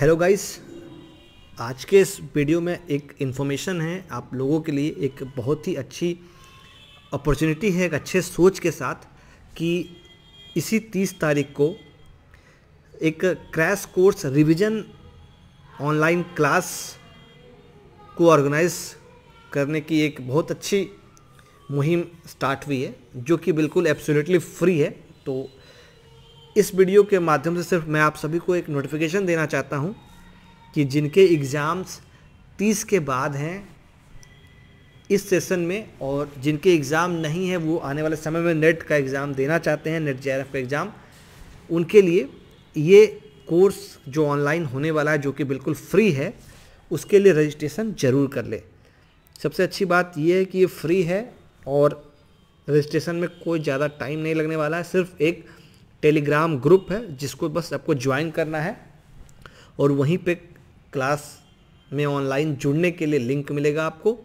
hello guys आज के इस वीडियो में एक इन्फॉर्मेशन है आप लोगों के लिए एक बहुत ही अच्छी अपॉर्चुनिटी है एक अच्छे सोच के साथ कि इसी तीस तारीख को एक crash course revision online class को ऑर्गेनाइज करने की एक बहुत अच्छी मुहिम स्टार्ट हुई है जो कि बिल्कुल एब्सोल्युटली फ्री है तो इस वीडियो के माध्यम से सिर्फ मैं आप सभी को एक नोटिफिकेशन देना चाहता हूँ कि जिनके एग्ज़ाम्स तीस के बाद हैं इस सेशन में और जिनके एग्ज़ाम नहीं है वो आने वाले समय में नेट का एग्ज़ाम देना चाहते हैं नेट जे का एग्ज़ाम उनके लिए ये कोर्स जो ऑनलाइन होने वाला है जो कि बिल्कुल फ्री है उसके लिए रजिस्ट्रेशन ज़रूर कर ले सबसे अच्छी बात ये है कि ये फ्री है और रजिस्ट्रेशन में कोई ज़्यादा टाइम नहीं लगने वाला है सिर्फ एक टेलीग्राम ग्रुप है जिसको बस आपको ज्वाइन करना है और वहीं पे क्लास में ऑनलाइन जुड़ने के लिए लिंक मिलेगा आपको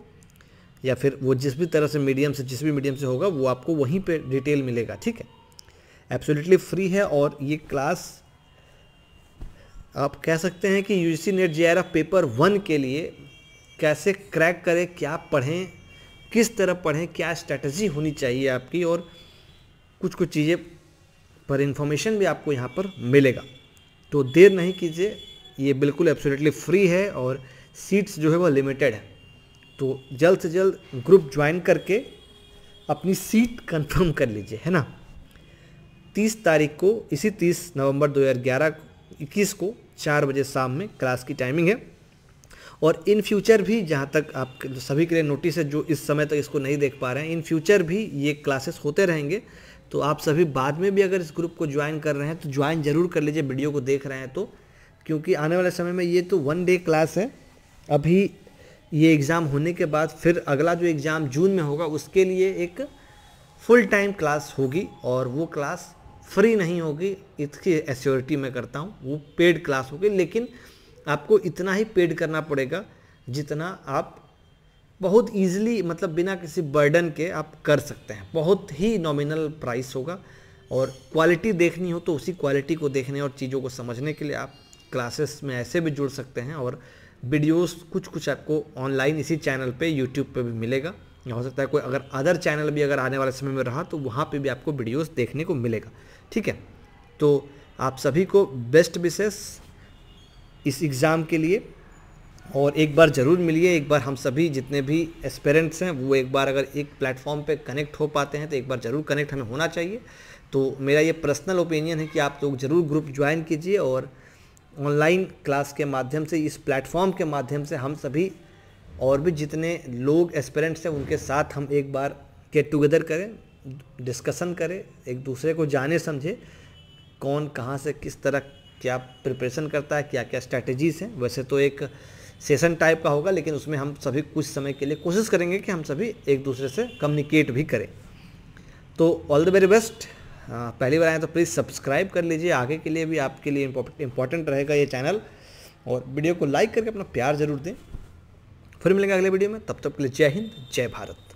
या फिर वो जिस भी तरह से मीडियम से जिस भी मीडियम से होगा वो आपको वहीं पे डिटेल मिलेगा ठीक है एब्सोल्युटली फ्री है और ये क्लास आप कह सकते हैं कि यू जी नेट जे पेपर वन के लिए कैसे क्रैक करें क्या पढ़ें किस तरह पढ़ें क्या स्ट्रेटजी होनी चाहिए आपकी और कुछ कुछ चीज़ें पर इन्फॉर्मेशन भी आपको यहाँ पर मिलेगा तो देर नहीं कीजिए ये बिल्कुल एब्सोलेटली फ्री है और सीट्स जो है वह लिमिटेड है तो जल्द से जल्द ग्रुप ज्वाइन करके अपनी सीट कंफर्म कर लीजिए है ना तीस तारीख को इसी तीस नवंबर 2011 21 को चार बजे शाम में क्लास की टाइमिंग है और इन फ्यूचर भी जहाँ तक आप सभी के लिए नोटिस है जो इस समय तक इसको नहीं देख पा रहे हैं इन फ्यूचर भी ये क्लासेस होते रहेंगे तो आप सभी बाद में भी अगर इस ग्रुप को ज्वाइन कर रहे हैं तो ज्वाइन जरूर कर लीजिए वीडियो को देख रहे हैं तो क्योंकि आने वाले समय में ये तो वन डे क्लास है अभी ये एग्ज़ाम होने के बाद फिर अगला जो एग्ज़ाम जून में होगा उसके लिए एक फुल टाइम क्लास होगी और वो क्लास फ्री नहीं होगी इसकी एस्योरिटी मैं करता हूँ वो पेड क्लास होगी लेकिन आपको इतना ही पेड करना पड़ेगा जितना आप बहुत ईजिली मतलब बिना किसी बर्डन के आप कर सकते हैं बहुत ही नॉमिनल प्राइस होगा और क्वालिटी देखनी हो तो उसी क्वालिटी को देखने और चीज़ों को समझने के लिए आप क्लासेस में ऐसे भी जुड़ सकते हैं और वीडियोस कुछ कुछ आपको ऑनलाइन इसी चैनल पे यूट्यूब पे भी मिलेगा या हो सकता है कोई अगर अदर चैनल भी अगर आने वाले समय में रहा तो वहाँ पे भी आपको वीडियोस देखने को मिलेगा ठीक है तो आप सभी को बेस्ट विशेष इस एग्ज़ाम के लिए और एक बार ज़रूर मिलिए एक बार हम सभी जितने भी एस्पेरेंट्स हैं वो एक बार अगर एक प्लेटफॉर्म पे कनेक्ट हो पाते हैं तो एक बार ज़रूर कनेक्ट हमें होना चाहिए तो मेरा ये पर्सनल ओपिनियन है कि आप लोग ज़रूर ग्रुप ज्वाइन कीजिए और ऑनलाइन क्लास के माध्यम से इस प्लेटफॉर्म के माध्यम से हम सभी और भी जितने लोग एस्पेरेंट्स हैं उनके साथ हम एक बार गेट टुगेदर करें डिस्कसन करें एक दूसरे को जाने समझें कौन कहाँ से किस तरह क्या प्रिपरेशन करता है क्या क्या स्ट्रैटेजीज़ हैं वैसे तो एक सेशन टाइप का होगा लेकिन उसमें हम सभी कुछ समय के लिए कोशिश करेंगे कि हम सभी एक दूसरे से कम्युनिकेट भी करें तो ऑल द वेरी बेस्ट पहली बार आए तो प्लीज़ सब्सक्राइब कर लीजिए आगे के लिए भी आपके लिए इम्पोर्टेंट रहेगा ये चैनल और वीडियो को लाइक करके अपना प्यार जरूर दें फिर मिलेंगे अगले वीडियो में तब तक के लिए जय हिंद जय भारत